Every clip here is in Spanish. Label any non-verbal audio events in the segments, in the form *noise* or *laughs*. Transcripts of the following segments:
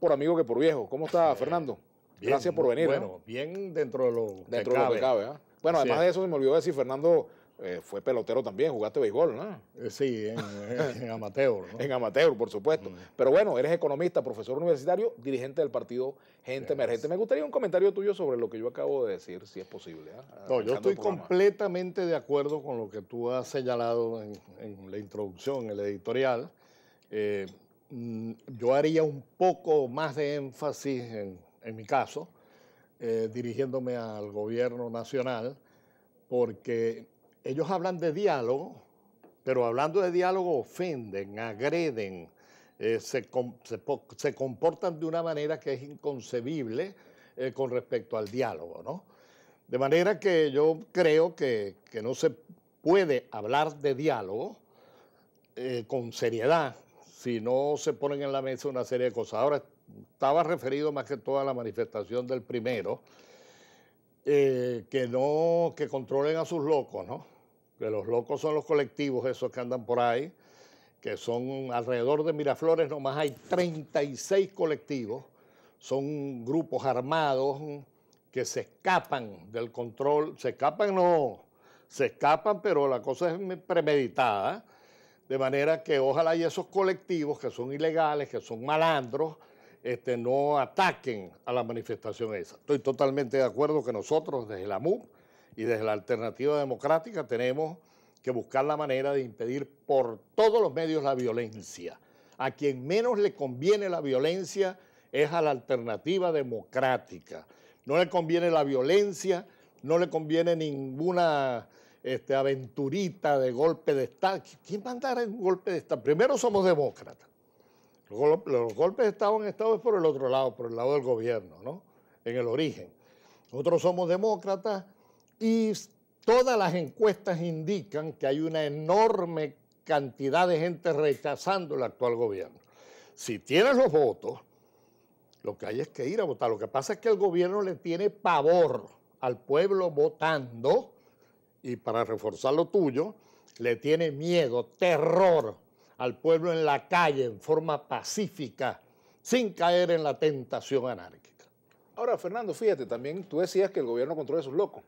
por amigo que por viejo. ¿Cómo está, eh, Fernando? Gracias por venir. Bueno, bien dentro de lo dentro que cabe. ¿ah? Bueno, además de eso, se me olvidó decir, Fernando eh, fue pelotero también, jugaste béisbol, ¿no? Eh, sí, en, amateur. ¿no? *laughs* en amateur, por supuesto. Mm. Pero bueno, eres economista, profesor universitario, dirigente del partido Gente Emergente. Me gustaría un comentario tuyo sobre lo que yo acabo de decir, si es posible. ¿ah? No, yo estoy completamente de acuerdo con lo que tú has señalado en, la introducción, en el editorial. Mm, yo haría un poco más de énfasis, en, mi caso, eh, dirigiéndome al gobierno nacional, porque ellos hablan de diálogo, pero hablando de diálogo ofenden, agreden, eh, se, comportan de una manera que es inconcebible eh, con respecto al diálogo, De manera que yo creo que no se puede hablar de diálogo con seriedad si no se ponen en la mesa una serie de cosas. Ahora, estaba referido más que todo a la manifestación del primero, eh, que no, que controlen a sus locos, ¿no? Que los locos son los colectivos, esos que andan por ahí, que son alrededor de Miraflores, nomás hay 36 colectivos, son grupos armados que se escapan del control, se escapan no, se escapan, pero la cosa es premeditada de manera que ojalá y esos colectivos que son ilegales, que son malandros, este, no ataquen a la manifestación esa. Estoy totalmente de acuerdo que nosotros desde la MUP y desde la Alternativa Democrática tenemos que buscar la manera de impedir por todos los medios la violencia. A quien menos le conviene la violencia es a la alternativa democrática. No le conviene la violencia, no le conviene ninguna este, aventurita de golpe de Estado. ¿Quién va a andar en un golpe de Estado? Primero somos demócratas. Los, golpes de Estado en Estado es por el otro lado, por el lado del gobierno, ¿no? En el origen. Nosotros somos demócratas y todas las encuestas indican que hay una enorme cantidad de gente rechazando el actual gobierno. Si tienes los votos, lo que hay es que ir a votar. Lo que pasa es que el gobierno le tiene pavor al pueblo votando y para reforzar lo tuyo, le tiene miedo, terror al pueblo en la calle en forma pacífica, sin caer en la tentación anárquica. Ahora, Fernando, fíjate, también tú decías que el gobierno controla a sus locos.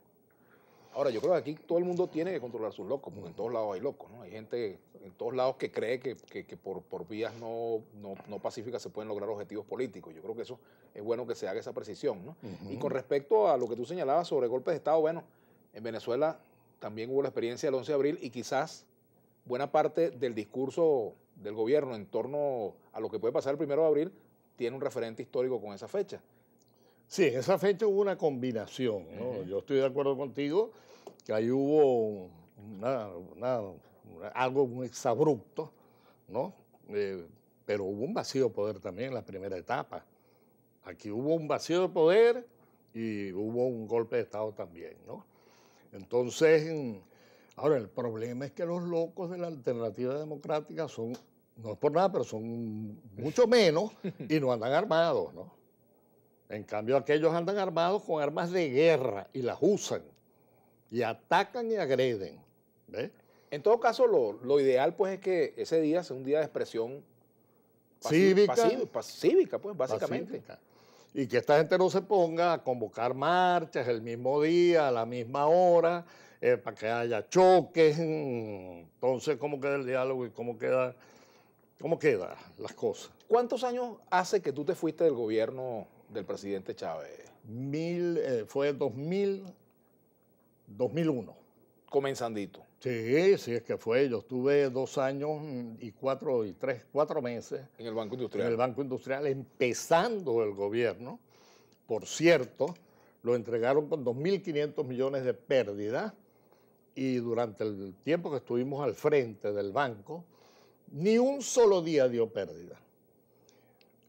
Ahora, yo creo que aquí todo el mundo tiene que controlar a sus locos, porque en todos lados hay locos, ¿no? Hay gente en todos lados que cree que, por, por, vías no, no, pacíficas se pueden lograr objetivos políticos. Yo creo que eso es bueno que se haga esa precisión, ¿no? Y con respecto a lo que tú señalabas sobre golpes de Estado, bueno, en Venezuela también hubo la experiencia del 11 de abril y quizás buena parte del discurso del gobierno en torno a lo que puede pasar el 1 de abril tiene un referente histórico con esa fecha. Sí, en esa fecha hubo una combinación. ¿no? Yo estoy de acuerdo contigo que ahí hubo algo muy exabrupto, ¿no? Eh, pero hubo un vacío de poder también en la primera etapa. Aquí hubo un vacío de poder y hubo un golpe de Estado también, ¿no? Entonces, ahora el problema es que los locos de la alternativa democrática son, no es por nada, pero son mucho menos y no andan armados, ¿no? En cambio, aquellos andan armados con armas de guerra y las usan y atacan y agreden. En todo caso, lo, ideal pues es que ese día sea un día de expresión cívica, cívica pues básicamente y que esta gente no se ponga a convocar marchas el mismo día, a la misma hora, eh, para que haya choques. Mm, entonces, ¿cómo queda el diálogo y cómo queda, cómo quedan las cosas? ¿Cuántos años hace que tú te fuiste del gobierno del presidente Chávez? Mil, eh, fue 2000, 2001. Comenzandito. Sí, sí, es que fue. Yo estuve dos años y cuatro y tres, cuatro meses. En el Banco Industrial. En el Banco Industrial, empezando el gobierno. Por cierto, lo entregaron con 2.500 millones de pérdida y durante el tiempo que estuvimos al frente del banco, ni un solo día dio pérdida.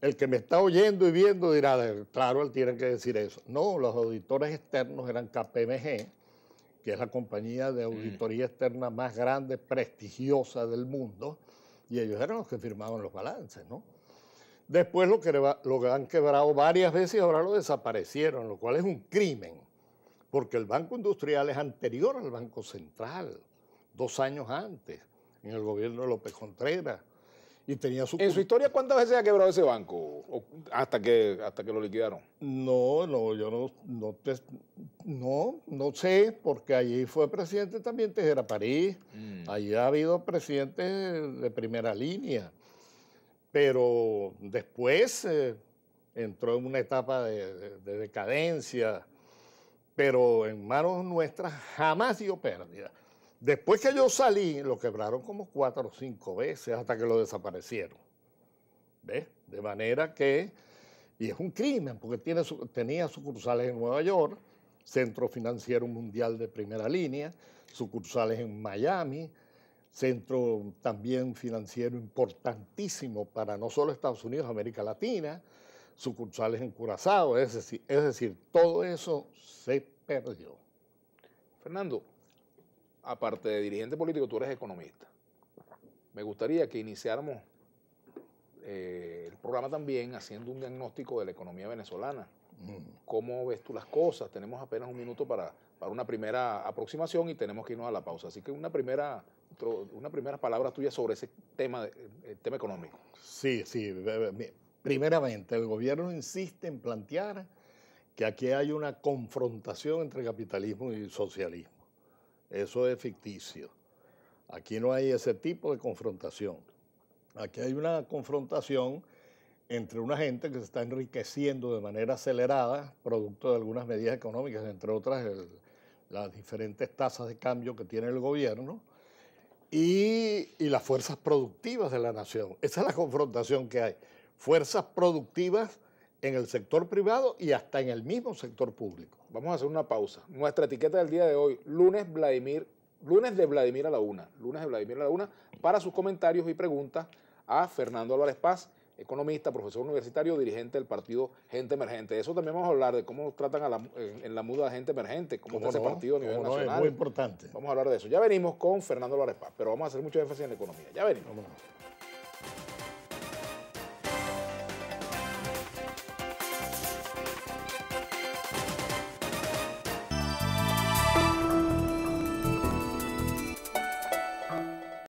El que me está oyendo y viendo dirá, claro, él tiene que decir eso. No, los auditores externos eran KPMG, que es la compañía de auditoría externa más grande, prestigiosa del mundo, y ellos eran los que firmaban los balances, ¿no? Después lo, que, lo han quebrado varias veces ahora lo desaparecieron, lo cual es un crimen, porque el Banco Industrial es anterior al Banco Central, dos años antes, en el gobierno de López Contreras. ¿En su historia cuántas veces ha quebrado ese banco hasta, que, hasta que lo liquidaron? No, no, yo no, no, no, sé, porque allí fue presidente también Tejera París, mm. allí ha habido presidentes de primera línea, pero después eh, entró en una etapa de decadencia, pero en manos nuestras jamás dio pérdida. Después que yo salí, lo quebraron como cuatro o cinco veces hasta que lo desaparecieron. ¿Ves? De manera que, y es un crimen, porque tenía sucursales en Nueva York, Centro Financiero Mundial de Primera Línea, sucursales en Miami, centro también financiero importantísimo para no solo Estados Unidos, América Latina, sucursales en Curazao, es es decir, todo eso se perdió. Fernando, aparte de dirigente político, tú eres economista. Me gustaría que iniciáramos eh, el programa también haciendo un diagnóstico de la economía venezolana. Mm. ¿Cómo ves tú las cosas? Tenemos apenas un minuto para, una primera aproximación y tenemos que irnos a la pausa. Así que una primera, una primera palabra tuya sobre ese tema, tema económico. Sí, sí. Primeramente, el gobierno insiste en plantear que aquí hay una confrontación entre capitalismo y socialismo. Eso es ficticio. Aquí no hay ese tipo de confrontación. Aquí hay una confrontación entre una gente que se está enriqueciendo de manera acelerada, producto de algunas medidas económicas, entre otras las diferentes tasas de cambio que tiene el gobierno, y, y, las fuerzas productivas de la nación. Esa es la confrontación que hay. Fuerzas productivas en el sector privado y hasta en el mismo sector público. Vamos a hacer una pausa. Nuestra etiqueta del día de hoy, lunes Vladimir, lunes de Vladimir a la una, lunes de Vladimir a la una, para sus comentarios y preguntas a Fernando Álvarez Paz, economista, profesor universitario, dirigente del partido Gente Emergente. De eso también vamos a hablar, de cómo tratan en, la muda de Gente Emergente, cómo, está ese partido a nivel nacional. es muy importante. Vamos a hablar de eso. Ya venimos con Fernando Álvarez Paz, pero vamos a hacer mucho énfasis en la economía. Ya venimos.